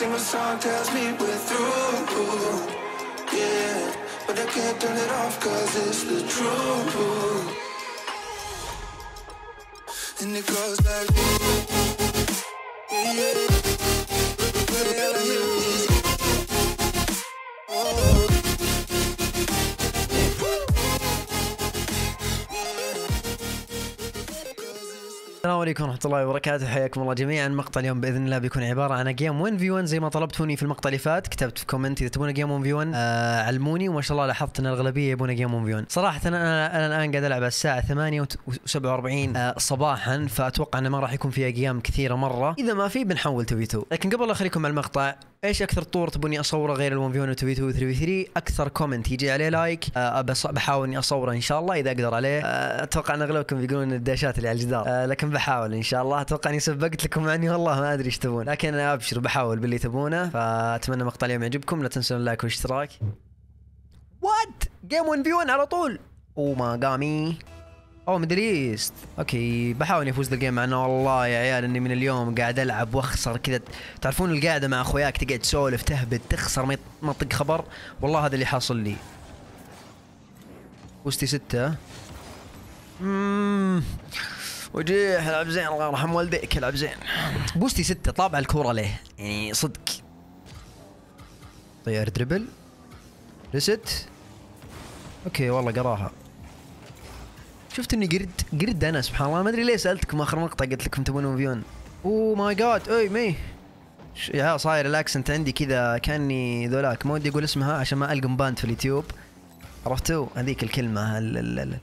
sing a song tells me we're through. Yeah, but I can't turn it off cause it's the truth. And it goes like, yeah. السلام عليكم ورحمة الله وبركاته حياكم الله جميعا مقطع اليوم بإذن الله بيكون عبارة عن جيم 1 في 1 زي ما طلبتوني في المقطع اللي فات كتبت في كومنت إذا تبون جيم 1 في 1 آه علموني وما شاء الله لاحظت أن الأغلبية يبون جيم 1 في 1 صراحة أنا, أنا الآن قاعد ألعب على الساعة 8 و47 آه صباحا فأتوقع أنه ما راح يكون في أجيام كثيرة مرة إذا ما في بنحول تو في 2 لكن قبل أخليكم على المقطع ايش اكثر طور تبوني اصوره غير ال1 في 1 و 2 في 2 و 3 في 3 اكثر كومنت يجي عليه لايك أه بحاول اني اصوره ان شاء الله اذا اقدر عليه أه اتوقع ان اغلبكم بيقولون الداشات اللي على الجدار أه لكن بحاول ان شاء الله اتوقع اني سبقت لكم عني والله ما ادري ايش تبون لكن ابشر بحاول باللي تبونه فاتمنى مقطع اليوم يعجبكم لا تنسون اللايك والاشتراك وات جيم 1 في 1 على طول وما oh قامي او ميدل ايست اوكي بحاول اني افوز الجيم مع انه والله يا عيال اني من اليوم قاعد العب واخسر كذا تعرفون القاعده مع اخوياك تقعد تسولف تهبد تخسر ما تطق خبر والله هذا اللي حاصل لي وستي ستة اممم وجيح العب زين الله يرحم والديك العب زين بوستي ستة طابع الكورة ليه يعني صدق طيار دربل ريست اوكي والله قراها شفت اني قرد قرد انا سبحان الله ما ادري ليه سالتكم اخر مقطع قلت لكم تبون فيون اوه ماي جاد اي مي يا صاير الاكسنت عندي كذا كاني ذولاك ما ودي اقول اسمها عشان ما القم باند في اليوتيوب عرفتوا هذيك الكلمه ال ال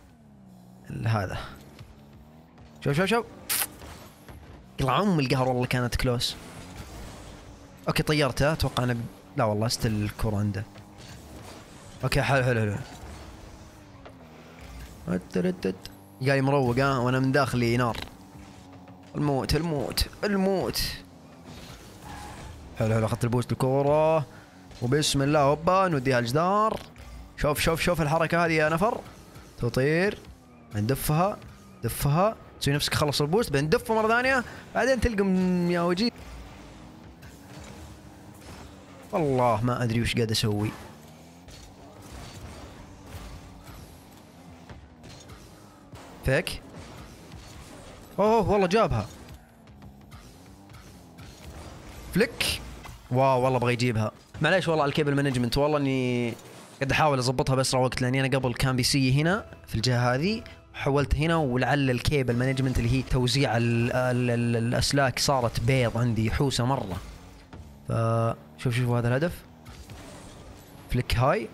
ال هذا شوف شوف شوف العم ام القهر والله كانت كلوس اوكي طيرته اتوقع انا لا والله استل الكره عنده اوكي حلو حلو حلو جاي مروق ها وانا من داخلي نار الموت الموت الموت حلو حلو اخذت البوست الكوره وبسم الله هوبا نوديها الجدار شوف شوف شوف الحركه هذه يا نفر تطير ندفها دفها تسوي نفسك خلص البوست بعدين دفه مره ثانيه بعدين تلقم يا وجيه والله ما ادري وش قاعد اسوي ثيك اوه والله جابها فليك واو والله ابغى يجيبها معليش والله على الكيبل مانجمنت والله اني قاعد احاول اضبطها باسرع وقت لاني انا قبل كان بي سي هنا في الجهه هذه حولت هنا ولعل الكيبل مانجمنت اللي هي توزيع الـ الـ الـ الاسلاك صارت بيض عندي حوسه مره فشوف شوف هذا الهدف فليك هاي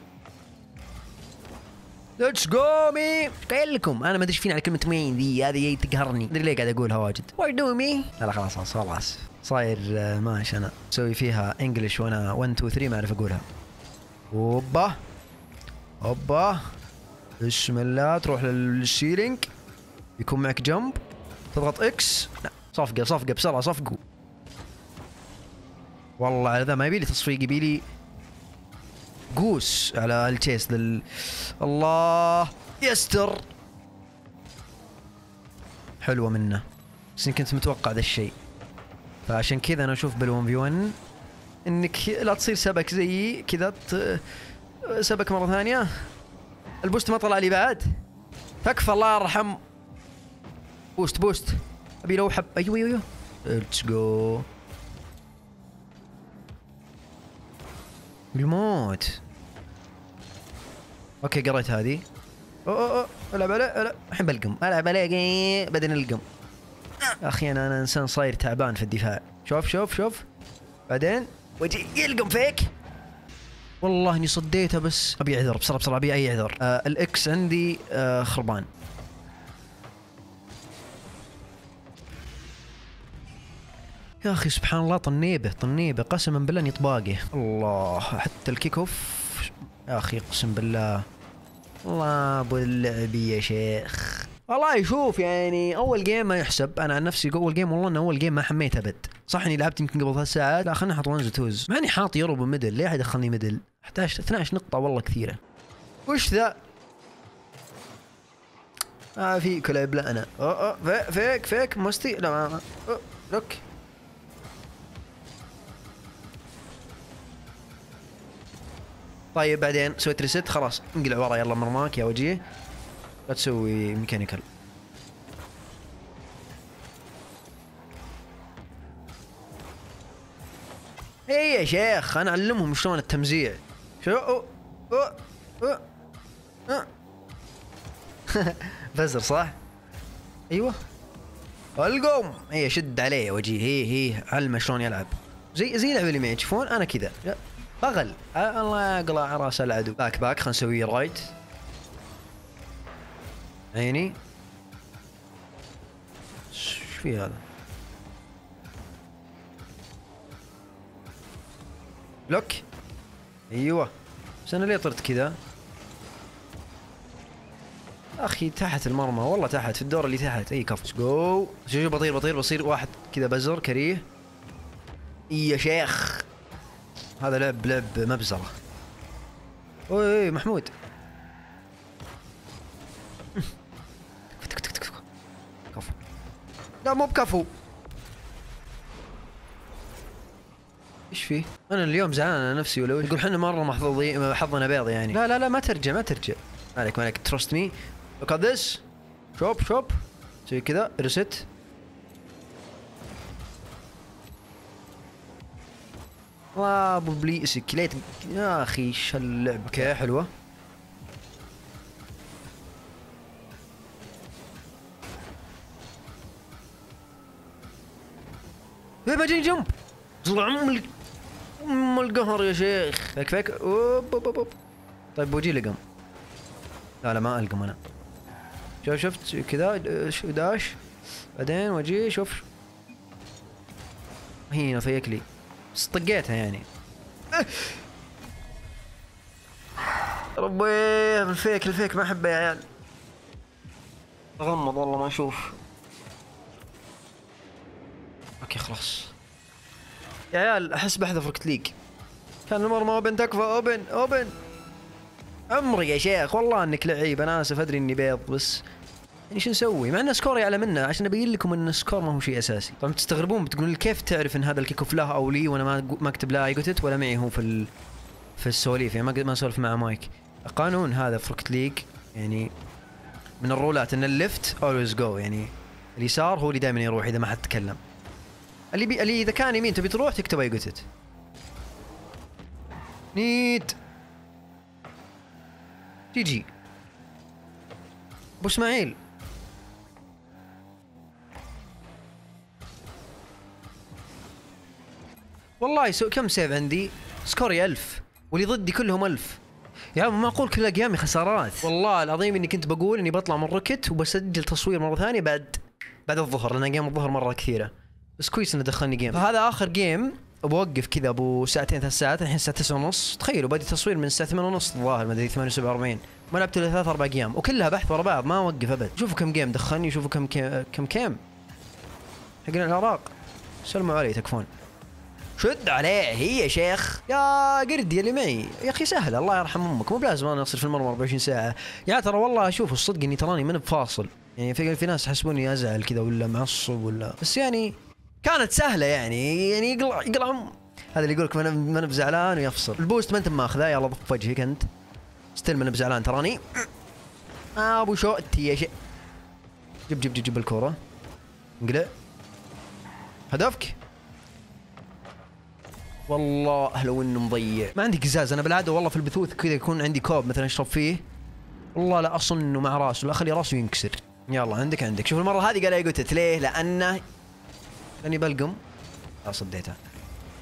ليتس جو مي قايل لكم انا ما ادري فين على كلمه مين ذي هذه تقهرني ادري ليه قاعد اقولها واجد واي دو مي لا خلاص خلاص خلاص صاير آه، ماشي انا مسوي فيها انجلش وانا 1 2 3 ما اعرف اقولها اوبا اوبا بسم الله تروح للسيلينج يكون معك جنب تضغط اكس لا صفقه صفقه بسرعه صفقوا والله هذا ما يبي لي تصفيق يبي لي قوس على التشيس لل الله يستر حلوه منه بس كنت متوقع ذا الشيء فعشان كذا انا اشوف بالون في 1 انك لا تصير سبك زيي كذا ت... سبك مره ثانيه البوست ما طلع لي بعد تكفى الله يرحم بوست بوست ابي لو حب ايوه ايوه ليتس أيوة. جو الموت اوكي قريت هذه اوه اوه العب عليه الحين بلقم العب عليه بعدين القم اخي انا انا انسان صاير تعبان في الدفاع شوف شوف شوف بعدين وجهي يلقم فيك والله اني صديته بس ابي اعذر بسرعه بسرعه ابي اي اعذر آه الاكس عندي آه خربان يا اخي سبحان الله طنيبه طنيبه قسما بالله اني طباقي الله حتى الكيك اوف يا اخي اقسم بالله الله ابو اللعب يا شيخ والله يشوف يعني اول جيم ما يحسب انا عن نفسي اول جيم والله ان اول جيم ما حميت ابد صح اني لعبت يمكن قبل ثلاث ساعات لا خليني احط وانز توز ماني حاط يورو بميدل ليه يدخلني ميدل 11 12 نقطه والله كثيره وش ذا ما آه فيك لعب لا انا أوه أوه فيك فيك مستي لا ما لوك طيب بعدين سويت ريست خلاص انقلع ورا يلا مرماك يا وجيه لا تسوي ميكانيكال اي يا شيخ انا اعلمهم شلون التمزيع شو أو أو أو بزر صح ايوه القوم اي شد عليه وجيه هي هي علمه شلون يلعب زي زي لعبه اللي معي تشوفون انا كذا بغل الله اقلع راس العدو باك باك خلينا نسوي رايت عيني ايش في هذا بلوك ايوه بس انا ليه طرت كذا اخي تحت المرمى والله تحت في الدور اللي تحت اي كف جو شوف شوف بطير بطير بصير واحد كذا بزر كريه يا إيوه، شيخ هذا لعب لعب مبزرة اوي محمود كفو لا مو بكفو ايش فيه؟ انا اليوم زعلان على نفسي ولا وش؟ يقول احنا مره محظوظين حظنا بيض يعني لا لا لا ما ترجع ما ترجع مالك مالك ترست مي لوك ات ذس شوب شوب سوي كذا ريست بلي كليت يا اخي ايش اللعب كذا حلوه ايه بجي جنب طلع ام ام القهر يا شيخ فك فك اوب اوب اوب طيب بوجي لقم لا لا ما القم انا شوف شفت كذا داش بعدين وجيه شوف هنا فيك لي بس طقيتها يعني ربي الفيك الفيك ما احبه يا عيال اغمض والله ما اشوف اوكي خلاص يا عيال احس بحذف ركت ليج كان المرمى اوبن تكفى اوبن اوبن عمري يا شيخ والله انك لعيب انا اسف ادري اني بيض بس ايش نسوي؟ مع ان سكور يعلى منا عشان ابين لكم ان السكور ما هو شيء اساسي، طبعا تستغربون بتقولون كيف تعرف ان هذا الكيك اوف له او لي وانا ما ما اكتب لا ايجوتت ولا معي هو في ال... في السواليف يعني ما ما اسولف مع مايك. قانون هذا في روكت ليج يعني من الرولات ان الليفت اولويز جو يعني اليسار هو اللي دائما يروح اذا ما حد تكلم. اللي بي... اللي اذا كان يمين تبي تروح تكتب ايجوتت. نيت جي جي ابو اسماعيل والله سو كم سيف عندي؟ سكوري ألف واللي ضدي كلهم ألف يا عم ما اقول كل اقيامي خسارات والله العظيم اني كنت بقول اني بطلع من روكت وبسجل تصوير مره ثانيه بعد بعد الظهر لان ايام الظهر مره كثيره بس كويس انه دخلني جيم فهذا اخر جيم بوقف كذا ابو ساعتين ثلاث ساعات الحين الساعه 9 ونص تخيلوا بادي تصوير من الساعه 8 ونص الظاهر ما ادري 48 ما لعبت الا ثلاث اربع ايام وكلها بحث ورا بعض ما اوقف ابد شوفوا كم جيم دخلني شوفوا كم كم كم حقنا العراق سلموا علي تكفون شد عليه هي يا شيخ يا قرد يا اللي معي يا اخي سهله الله يرحم امك مو بلازم انا اصير في المرمى 24 ساعه يا ترى والله اشوف الصدق اني تراني من بفاصل يعني في في ناس يحسبوني ازعل كذا ولا معصب ولا بس يعني كانت سهله يعني يعني يقلع يقلع هذا اللي يقول لك ما انا بزعلان ويفصل البوست ما انت ماخذه يلا ضف وجهك انت ستيل ما انا بزعلان تراني آه، ابو شوتي يا شيخ جيب جيب جيب جيب الكوره انقلع هدفك والله لو انه مضيع ما عندي قزاز انا بالعاده والله في البثوث كذا يكون عندي كوب مثلا اشرب فيه والله لا اصن انه مع راسه لا اخلي راسه ينكسر يلا عندك عندك شوف المره هذه قال قتت ليه لانه لاني بلقم لا صديته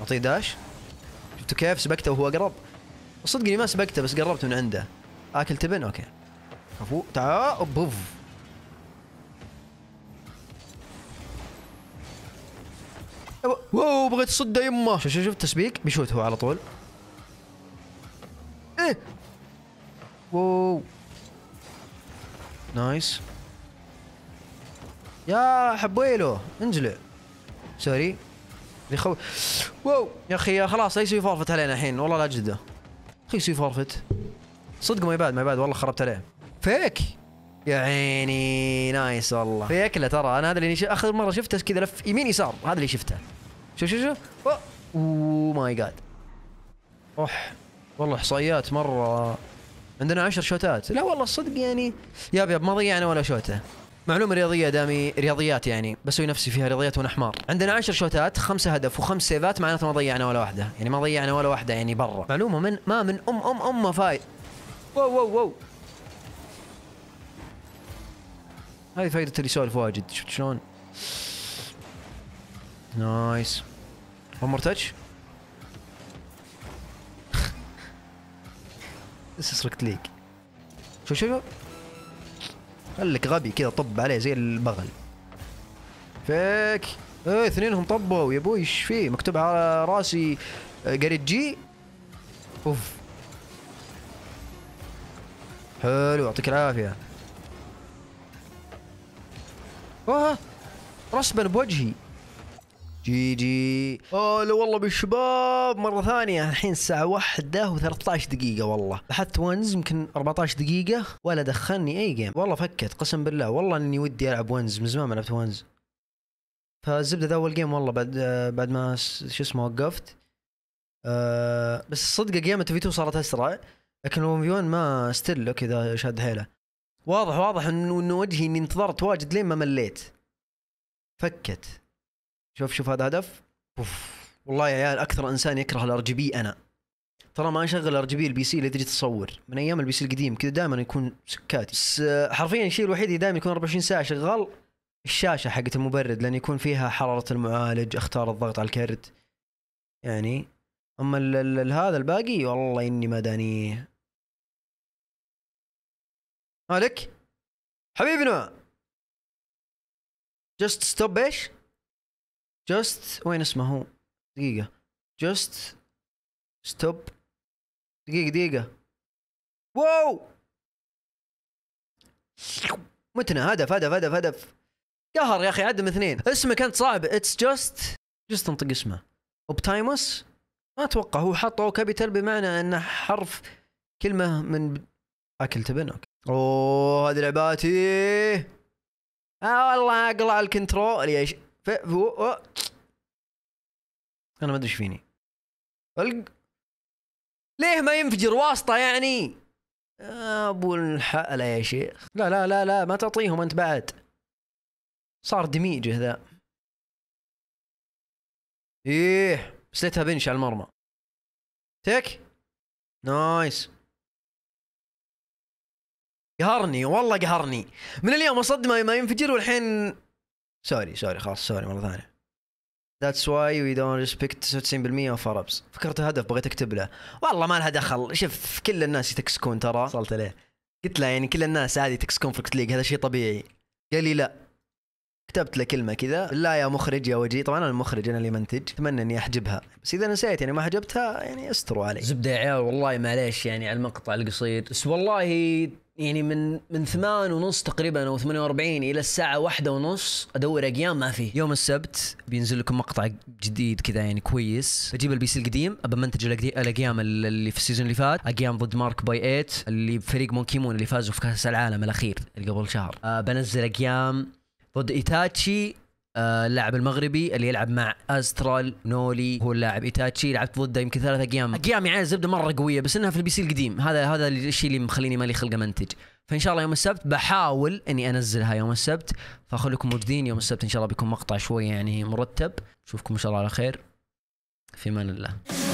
اعطيه داش شفتوا كيف سبقته وهو اقرب؟ صدقني ما سبقته بس قربت من عنده اكل تبن اوكي افو تعال بوف واو بغيت تصده يمه شوف شوف شوف بيشوت هو على طول ايه واو نايس يا حبيلو انزلع سوري خو... واو يا اخي خلاص اي سي فورفت علينا الحين والله لا جده اخي يسوي فارفت صدق ما يباد ما يباد والله خربت عليه فيك يا عيني نايس والله في اكله ترى انا هذا اللي اخر مره شفته كذا لف يمين يسار هذا اللي شفته شوف شوف شوف اوه ماي جاد اوح والله احصائيات مره عندنا عشر شوتات لا والله الصدق يعني يا ابيض ما ضيعنا ولا شوته معلومه رياضيه دامي رياضيات يعني بسوي نفسي فيها رياضيات وانا حمار عندنا عشر شوتات خمسة هدف وخمس سيفات معناته ما ضيعنا ولا واحده يعني ما ضيعنا ولا واحده يعني برا معلومه من ما من ام ام ام ما فايد واو واو واو هذه فائده اللي يسولف واجد شفت شلون نايس ون مور تاتش this سرقت ليك League. شوف شوف خليك غبي كذا طب عليه زي البغل. فيك. ايه اثنينهم طبوا يا ابوي ايش فيه مكتوب على راسي آه، قريت جي اوف حلو يعطيك العافيه اوه رسبا بوجهي جي جي هلا والله بالشباب مرة ثانية الحين الساعة واحدة و13 دقيقة والله بحثت وينز يمكن 14 دقيقة ولا دخلني أي جيم والله فكت قسم بالله والله إني ودي ألعب وينز من زمان ما لعبت وينز فالزبدة ذا أول جيم والله بعد آه، بعد ما شو اسمه وقفت أه بس الصدق جيمة في 2 صارت أسرع لكن الون في 1 ما ستيل كذا شاد حيله واضح واضح انه وجهي اني انتظرت واجد لين ما مليت فكت شوف شوف هذا هدف اوف والله يا عيال اكثر انسان يكره الار جي بي انا ترى ما اشغل ار جي بي البي سي اللي تجي تصور من ايام البي سي القديم كذا دائما يكون سكاتي بس آه، حرفيا الشيء الوحيد اللي دائما يكون 24 ساعه شغال الشاشه حقت المبرد لان يكون فيها حراره المعالج اختار الضغط على الكرت يعني اما ال ال هذا الباقي والله اني ما دانيه مالك حبيبنا جست ستوب ايش؟ جوست وين اسمه هو دقيقة جوست ستوب دقيقة دقيقة واو متنا هدف هدف هدف هدف قهر يا اخي عدم اثنين اسمك انت صعب اتس جاست جوست انطق اسمه اوبتايموس ما اتوقع هو حط او كابيتال بمعنى انه حرف كلمه من اكل تبن اوكي اوه هذه لعباتي اه والله اقلع الكنترول يا ف انا ما ادري ايش فيني ليه ما ينفجر واسطه يعني ابو الحالة يا شيخ لا لا لا لا ما تعطيهم انت بعد صار دميجه ذا ايه سلتها بنش على المرمى تك نايس قهرني والله قهرني من اليوم اصدمه ما ينفجر والحين سوري سوري خلاص سوري مره ثانيه ذاتس واي وي دونت ريسبكت 99% اوف اربس فكرت هدف بغيت اكتب له والله ما لها دخل شوف كل الناس يتكسكون ترى وصلت له قلت له يعني كل الناس عادي يتكسكون في ليج هذا شيء طبيعي قال لي لا كتبت له كلمه كذا لا يا مخرج يا وجي طبعا انا المخرج انا اللي منتج اتمنى اني احجبها بس اذا نسيت يعني ما حجبتها يعني استروا علي زبده يا عيال والله معليش يعني على المقطع القصير بس والله يعني من من ثمان ونص تقريبا او 48 الى الساعه واحدة ونص ادور اقيام ما في يوم السبت بينزل لكم مقطع جديد كذا يعني كويس بجيب البي سي القديم منتج الاقيام اللي في السيزون اللي فات اقيام ضد مارك باي 8 اللي بفريق مونكيمون اللي فازوا في كاس العالم الاخير اللي قبل شهر أه بنزل اقيام ضد ايتاتشي آه، اللاعب المغربي اللي يلعب مع استرال نولي هو اللاعب ايتاتشي لعبت ضده يمكن ثلاث ايام ايام يعني زبده مره قويه بس انها في البي سي القديم هذا هذا الشيء اللي مخليني مالي خلق امنتج فان شاء الله يوم السبت بحاول اني انزلها يوم السبت فخليكم موجودين يوم السبت ان شاء الله بيكون مقطع شوي يعني مرتب اشوفكم ان شاء الله على خير في امان الله